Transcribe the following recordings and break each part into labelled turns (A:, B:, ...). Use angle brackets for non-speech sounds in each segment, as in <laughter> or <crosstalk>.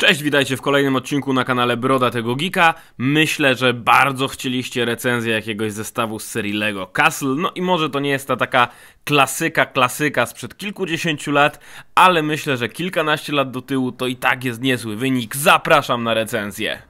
A: Cześć, witajcie w kolejnym odcinku na kanale Broda tego Geeka. Myślę, że bardzo chcieliście recenzję jakiegoś zestawu z serii LEGO Castle. No i może to nie jest ta taka klasyka, klasyka sprzed kilkudziesięciu lat, ale myślę, że kilkanaście lat do tyłu to i tak jest niezły wynik. Zapraszam na recenzję.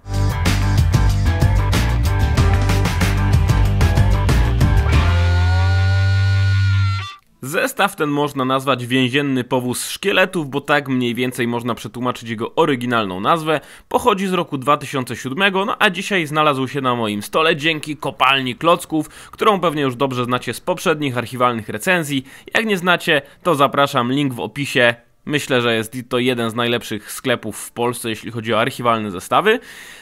A: Zestaw ten można nazwać więzienny powóz szkieletów, bo tak mniej więcej można przetłumaczyć jego oryginalną nazwę. Pochodzi z roku 2007, no a dzisiaj znalazł się na moim stole dzięki kopalni klocków, którą pewnie już dobrze znacie z poprzednich archiwalnych recenzji. Jak nie znacie, to zapraszam, link w opisie. Myślę, że jest to jeden z najlepszych sklepów w Polsce, jeśli chodzi o archiwalne zestawy.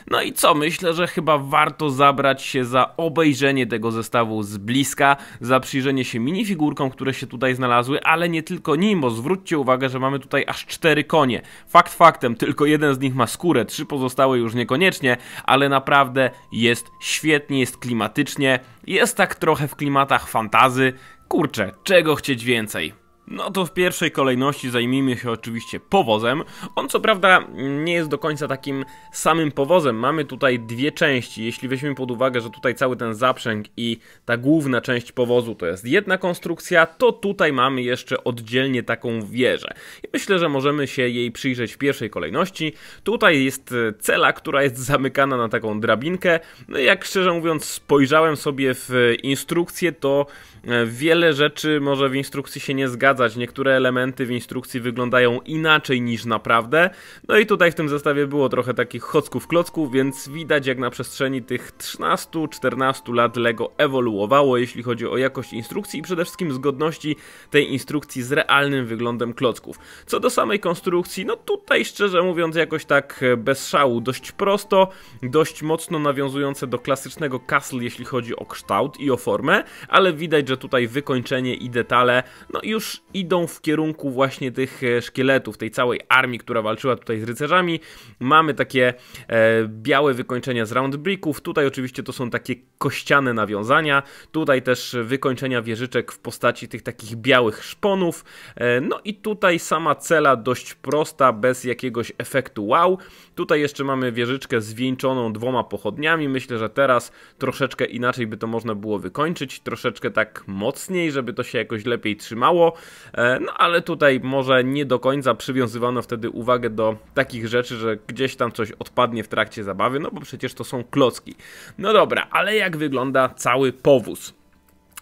A: No i co? Myślę, że chyba warto zabrać się za obejrzenie tego zestawu z bliska, za przyjrzenie się minifigurkom, które się tutaj znalazły, ale nie tylko nim, bo zwróćcie uwagę, że mamy tutaj aż cztery konie. Fakt faktem, tylko jeden z nich ma skórę, trzy pozostałe już niekoniecznie, ale naprawdę jest świetnie, jest klimatycznie, jest tak trochę w klimatach fantazy. Kurczę, czego chcieć więcej? No to w pierwszej kolejności zajmijmy się oczywiście powozem. On co prawda nie jest do końca takim samym powozem. Mamy tutaj dwie części. Jeśli weźmiemy pod uwagę, że tutaj cały ten zaprzęg i ta główna część powozu to jest jedna konstrukcja, to tutaj mamy jeszcze oddzielnie taką wieżę. I myślę, że możemy się jej przyjrzeć w pierwszej kolejności. Tutaj jest e, cela, która jest zamykana na taką drabinkę. No i jak szczerze mówiąc spojrzałem sobie w instrukcję, to e, wiele rzeczy może w instrukcji się nie zgadza zgadzać. Niektóre elementy w instrukcji wyglądają inaczej niż naprawdę. No i tutaj w tym zestawie było trochę takich chocków klocków, więc widać jak na przestrzeni tych 13-14 lat LEGO ewoluowało, jeśli chodzi o jakość instrukcji i przede wszystkim zgodności tej instrukcji z realnym wyglądem klocków. Co do samej konstrukcji, no tutaj szczerze mówiąc jakoś tak e, bez szału, dość prosto, dość mocno nawiązujące do klasycznego castle, jeśli chodzi o kształt i o formę, ale widać, że tutaj wykończenie i detale no już idą w kierunku właśnie tych e, szkieletów, tej całej armii, która walczyła tutaj z rycerzami. Mamy takie e, białe wykończenia z round bricków. Tutaj oczywiście to są takie kościane nawiązania. Tutaj też wykończenia wieżyczek w postaci tych takich białych szponów. E, no i tutaj sama cela dość prosta, bez jakiegoś efektu wow. Tutaj jeszcze mamy wieżyczkę zwieńczoną dwoma pochodniami. Myślę, że teraz troszeczkę inaczej by to można było wykończyć. Troszeczkę tak mocniej, żeby to się jakoś lepiej trzymało. E, no ale tutaj może nie do końca przywiązywano wtedy uwagę do takich rzeczy, że gdzieś tam coś odpadnie w trakcie zabawy, no bo przecież to są klocki. No dobra, ale jak wygląda cały powóz?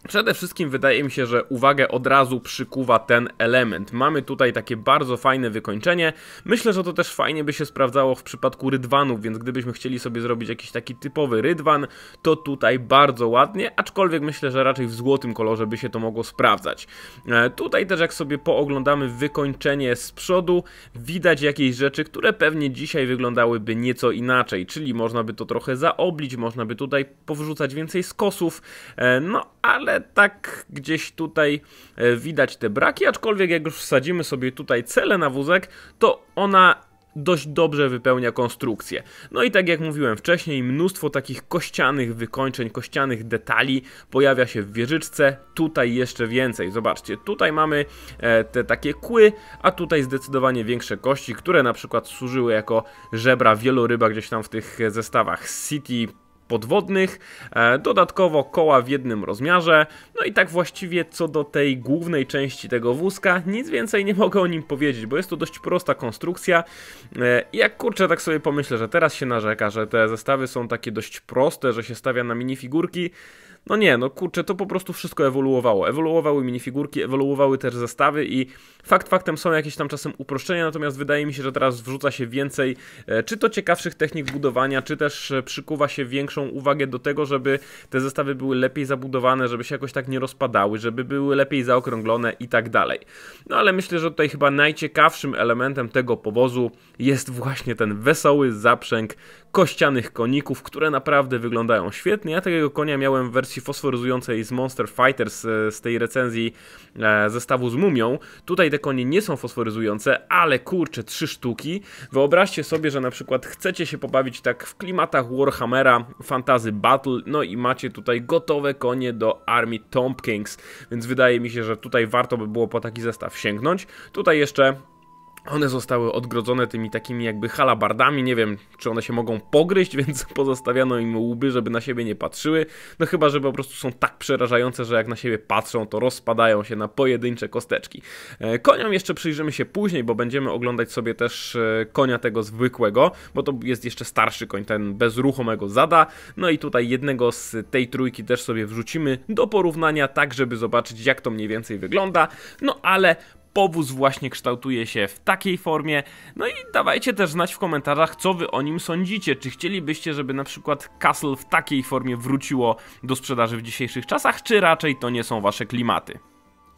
A: Przede wszystkim wydaje mi się, że uwagę od razu przykuwa ten element. Mamy tutaj takie bardzo fajne wykończenie. Myślę, że to też fajnie by się sprawdzało w przypadku rydwanów, więc gdybyśmy chcieli sobie zrobić jakiś taki typowy rydwan, to tutaj bardzo ładnie, aczkolwiek myślę, że raczej w złotym kolorze by się to mogło sprawdzać. E, tutaj też jak sobie pooglądamy wykończenie z przodu, widać jakieś rzeczy, które pewnie dzisiaj wyglądałyby nieco inaczej, czyli można by to trochę zaoblić, można by tutaj powrzucać więcej skosów, e, no ale tak gdzieś tutaj e, widać te braki, aczkolwiek jak już wsadzimy sobie tutaj cele na wózek, to ona dość dobrze wypełnia konstrukcję. No i tak jak mówiłem wcześniej, mnóstwo takich kościanych wykończeń, kościanych detali pojawia się w wieżyczce, tutaj jeszcze więcej. Zobaczcie, tutaj mamy e, te takie kły, a tutaj zdecydowanie większe kości, które na przykład służyły jako żebra wieloryba gdzieś tam w tych e, zestawach City, podwodnych, e, dodatkowo koła w jednym rozmiarze. No i tak właściwie co do tej głównej części tego wózka, nic więcej nie <laughs> mogę o nim powiedzieć, bo jest to dość prosta konstrukcja. E, jak kurczę, tak sobie pomyślę, że teraz się narzeka, że te zestawy są takie dość proste, że się stawia na minifigurki. No nie, no kurczę, to po prostu wszystko ewoluowało. Ewoluowały minifigurki, ewoluowały też zestawy i fakt faktem są jakieś tam czasem uproszczenia, natomiast wydaje mi się, że teraz wrzuca się więcej, e, czy to ciekawszych technik budowania, czy też przykuwa się większą większą uwagę do tego, żeby te zestawy były lepiej zabudowane, żeby się jakoś tak nie rozpadały, żeby były lepiej zaokrąglone i tak dalej. No ale myślę, że tutaj chyba najciekawszym elementem tego powozu jest właśnie ten wesoły zaprzęg kościanych koników, które naprawdę wyglądają świetnie. Ja takiego konia miałem w wersji fosforyzującej z Monster Fighters e, z tej recenzji e, zestawu z mumią. Tutaj te konie nie są fosforyzujące, ale kurczę, trzy sztuki. Wyobraźcie sobie, że na przykład chcecie się pobawić tak w klimatach Warhammera, Fantasy Battle, no i macie tutaj gotowe konie do armii Tompkins, więc wydaje mi się, że tutaj warto by było po taki zestaw sięgnąć. Tutaj jeszcze one zostały odgrodzone tymi takimi jakby halabardami, nie wiem czy one się mogą pogryźć, <laughs> więc pozostawiano im łby, żeby na siebie nie patrzyły. No chyba, że po prostu są tak przerażające, że jak na siebie patrzą, to rozpadają się na pojedyncze kosteczki. E, koniom jeszcze przyjrzymy się później, bo będziemy oglądać sobie też e, konia tego zwykłego, bo to jest jeszcze starszy koń, ten bez ruchomego zada. No i tutaj jednego z tej trójki też sobie wrzucimy do porównania, tak żeby zobaczyć jak to mniej więcej wygląda. No ale powóz właśnie kształtuje się w takiej formie. No i dawajcie też znać w komentarzach, co wy o nim sądzicie. Czy chcielibyście, żeby na przykład Castle w takiej formie wróciło do sprzedaży w dzisiejszych czasach, czy raczej to nie są wasze klimaty?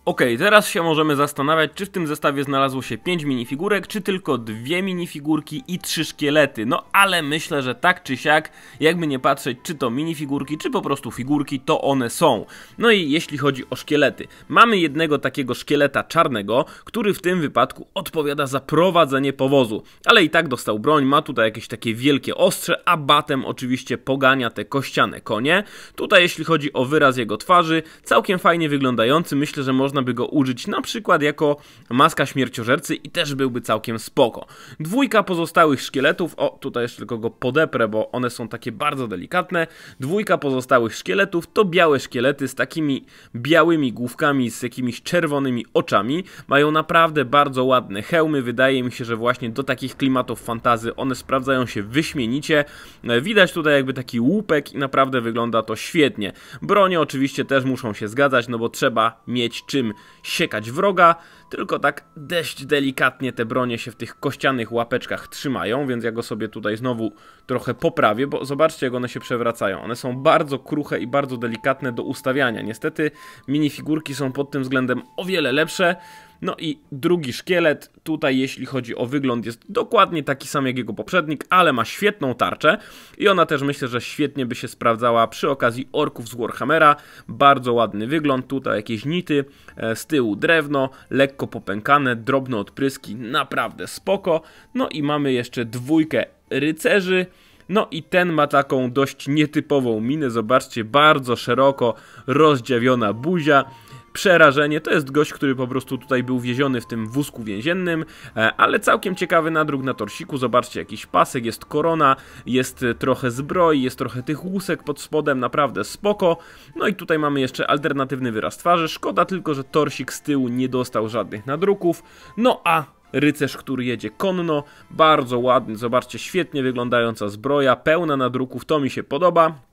A: Ok, teraz się możemy zastanawiać, czy w tym zestawie znalazło się 5 minifigurek, czy tylko dwie minifigurki i trzy szkielety. No ale myślę, że tak czy siak, jakby nie patrzeć, czy to minifigurki, czy po prostu figurki, to one są. No i jeśli chodzi o szkielety, mamy jednego takiego szkieleta czarnego, który w tym wypadku odpowiada za prowadzenie powozu. Ale i tak dostał broń, ma tutaj jakieś takie wielkie ostrze, a batem oczywiście pogania te kościane konie. Tutaj jeśli chodzi o wyraz jego twarzy, całkiem fajnie wyglądający, myślę, że można można by go użyć na przykład jako maska śmierciożercy i też byłby całkiem spoko. Dwójka pozostałych szkieletów, o tutaj jeszcze tylko go podeprę, bo one są takie bardzo delikatne. Dwójka pozostałych szkieletów to białe szkielety z takimi białymi główkami, z jakimiś czerwonymi oczami. Mają naprawdę bardzo ładne hełmy, wydaje mi się, że właśnie do takich klimatów fantazy one sprawdzają się wyśmienicie. E, widać tutaj jakby taki łupek i naprawdę wygląda to świetnie. Bronie oczywiście też muszą się zgadzać, no bo trzeba mieć czym tym siekać wroga, tylko tak dość delikatnie te bronie się w tych kościanych łapeczkach trzymają, więc ja go sobie tutaj znowu trochę poprawię, bo zobaczcie jak one się przewracają. One są bardzo kruche i bardzo delikatne do ustawiania. Niestety minifigurki są pod tym względem o wiele lepsze, no i drugi szkielet, tutaj jeśli chodzi o wygląd, jest dokładnie taki sam jak jego poprzednik, ale ma świetną tarczę i ona też myślę, że świetnie by się sprawdzała przy okazji orków z Warhammera. Bardzo ładny wygląd, tutaj jakieś nity, e, z tyłu drewno, lekko popękane, drobne odpryski, naprawdę spoko. No i mamy jeszcze dwójkę rycerzy. No i ten ma taką dość nietypową minę, zobaczcie, bardzo szeroko rozdziawiona buzia, przerażenie. To jest gość, który po prostu tutaj był wieziony w tym wózku więziennym, e, ale całkiem ciekawy nadruk na torsiku. Zobaczcie, jakiś pasek, jest korona, jest e, trochę zbroi, jest trochę tych łusek pod spodem, naprawdę spoko. No i tutaj mamy jeszcze alternatywny wyraz twarzy. Szkoda tylko, że torsik z tyłu nie dostał żadnych nadruków. No a Rycerz, który jedzie konno, bardzo ładny, zobaczcie, świetnie wyglądająca zbroja, pełna nadruków, to mi się podoba.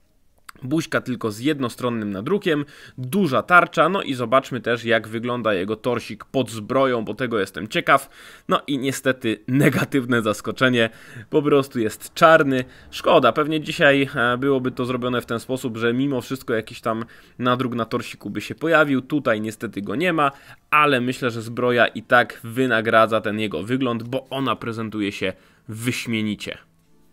A: Buźka tylko z jednostronnym nadrukiem, duża tarcza, no i zobaczmy też jak wygląda jego torsik pod zbroją, bo tego jestem ciekaw. No i niestety negatywne zaskoczenie, po prostu jest czarny. Szkoda, pewnie dzisiaj e, byłoby to zrobione w ten sposób, że mimo wszystko jakiś tam nadruk na torsiku by się pojawił. Tutaj niestety go nie ma, ale myślę, że zbroja i tak wynagradza ten jego wygląd, bo ona prezentuje się wyśmienicie.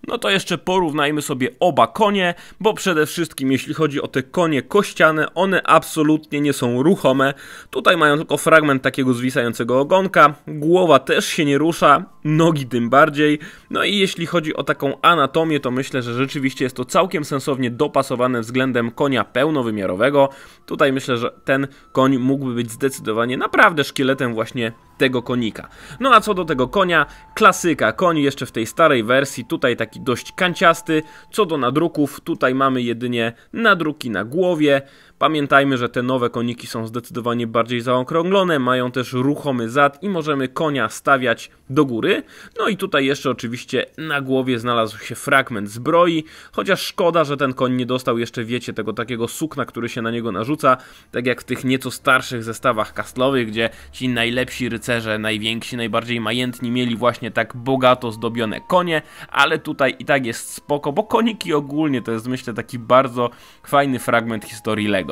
A: No to jeszcze porównajmy sobie oba konie, bo przede wszystkim jeśli chodzi o te konie kościane, one absolutnie nie są ruchome. Tutaj mają tylko fragment takiego zwisającego ogonka, głowa też się nie rusza, nogi tym bardziej. No i jeśli chodzi o taką anatomię, to myślę, że rzeczywiście jest to całkiem sensownie dopasowane względem konia pełnowymiarowego. Tutaj myślę, że ten koń mógłby być zdecydowanie naprawdę szkieletem właśnie tego konika. No a co do tego konia, klasyka, koń jeszcze w tej starej wersji, tutaj taki taki dość kanciasty. Co do nadruków, tutaj mamy jedynie nadruki na głowie. Pamiętajmy, że te nowe koniki są zdecydowanie bardziej zaokrąglone, mają też ruchomy zad i możemy konia stawiać do góry. No i tutaj jeszcze oczywiście na głowie znalazł się fragment zbroi, chociaż szkoda, że ten koń nie dostał jeszcze, wiecie, tego takiego sukna, który się na niego narzuca, tak jak w tych nieco starszych zestawach kastlowych, gdzie ci najlepsi rycerze, najwięksi, najbardziej majętni mieli właśnie tak bogato zdobione konie, ale tutaj i tak jest spoko, bo koniki ogólnie to jest myślę taki bardzo fajny fragment historii LEGO.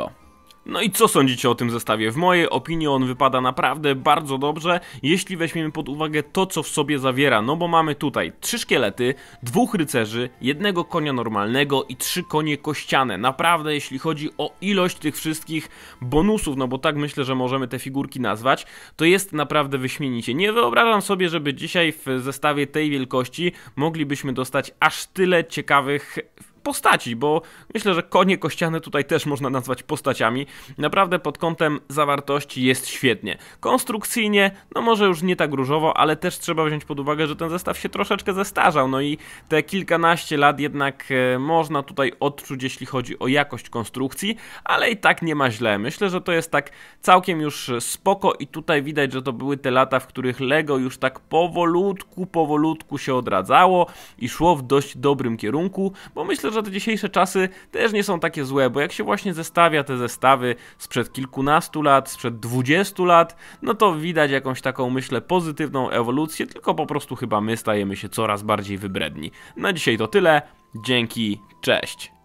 A: No i co sądzicie o tym zestawie? W mojej opinii on wypada naprawdę bardzo dobrze, jeśli weźmiemy pod uwagę to, co w sobie zawiera. No bo mamy tutaj trzy szkielety, dwóch rycerzy, jednego konia normalnego i trzy konie kościane. Naprawdę, jeśli chodzi o ilość tych wszystkich bonusów, no bo tak myślę, że możemy te figurki nazwać, to jest naprawdę wyśmienicie. Nie wyobrażam sobie, żeby dzisiaj w zestawie tej wielkości moglibyśmy dostać aż tyle ciekawych postaci, bo myślę, że konie kościane tutaj też można nazwać postaciami. Naprawdę pod kątem zawartości jest świetnie. Konstrukcyjnie, no może już nie tak różowo, ale też trzeba wziąć pod uwagę, że ten zestaw się troszeczkę zestarzał, no i te kilkanaście lat jednak e, można tutaj odczuć, jeśli chodzi o jakość konstrukcji, ale i tak nie ma źle. Myślę, że to jest tak całkiem już spoko i tutaj widać, że to były te lata, w których LEGO już tak powolutku, powolutku się odradzało i szło w dość dobrym kierunku, bo myślę, że te dzisiejsze czasy też nie są takie złe, bo jak się właśnie zestawia te zestawy sprzed kilkunastu lat, sprzed dwudziestu lat, no to widać jakąś taką, myślę, pozytywną ewolucję, tylko po prostu chyba my stajemy się coraz bardziej wybredni. Na dzisiaj to tyle. Dzięki, cześć.